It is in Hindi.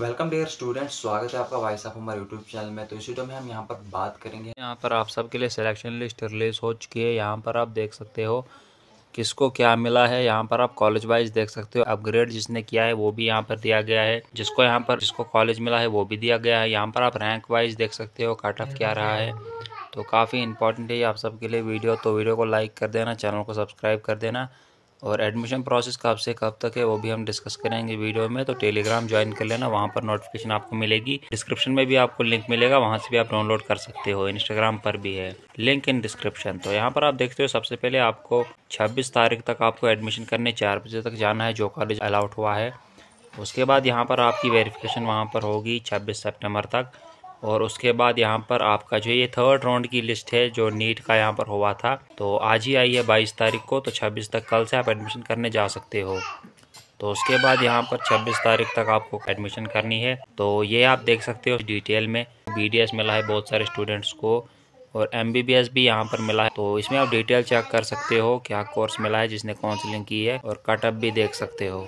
वेलकम डियर स्टूडेंट स्वागत है आपका भाई साहब हमारे यूट्यूब चैनल में तो इस वीडियो में हम यहाँ पर बात करेंगे यहाँ पर आप सबके लिए सिलेक्शन लिस्ट रिलीज हो चुकी है यहाँ पर आप देख सकते हो किसको क्या मिला है यहाँ पर आप कॉलेज वाइज देख सकते हो अपग्रेड जिसने किया है वो भी यहाँ पर दिया गया है जिसको यहाँ पर जिसको कॉलेज मिला है वो भी दिया गया है यहाँ पर आप रैंक वाइज देख सकते हो कट ऑफ क्या रहा है तो काफ़ी इंपॉर्टेंट है आप सबके लिए वीडियो तो वीडियो को लाइक कर देना चैनल को सब्सक्राइब कर देना और एडमिशन प्रोसेस कब से कब तक है वो भी हम डिस्कस करेंगे वीडियो में तो टेलीग्राम ज्वाइन कर लेना वहाँ पर नोटिफिकेशन आपको मिलेगी डिस्क्रिप्शन में भी आपको लिंक मिलेगा वहाँ से भी आप डाउनलोड कर सकते हो इंस्टाग्राम पर भी है लिंक इन डिस्क्रिप्शन तो यहाँ पर आप देखते हो सबसे पहले आपको छब्बीस तारीख तक आपको एडमिशन करने चार बजे तक जाना है जो कॉलेज अलाउट हुआ है उसके बाद यहाँ पर आपकी वेरिफिकेशन वहाँ पर होगी छब्बीस सेप्टेम्बर तक और उसके बाद यहाँ पर आपका जो ये थर्ड राउंड की लिस्ट है जो नीट का यहाँ पर हुआ था तो आज ही आई है बाईस तारीख को तो छब्बीस तक कल से आप एडमिशन करने जा सकते हो तो उसके बाद यहाँ पर 26 तारीख तक आपको एडमिशन करनी है तो ये आप देख सकते हो डिटेल में बी मिला है बहुत सारे स्टूडेंट्स को और एम भी यहाँ पर मिला है तो इसमें आप डिटेल चेक कर सकते हो क्या कोर्स मिला है जिसने काउंसलिंग की है और कटअप भी देख सकते हो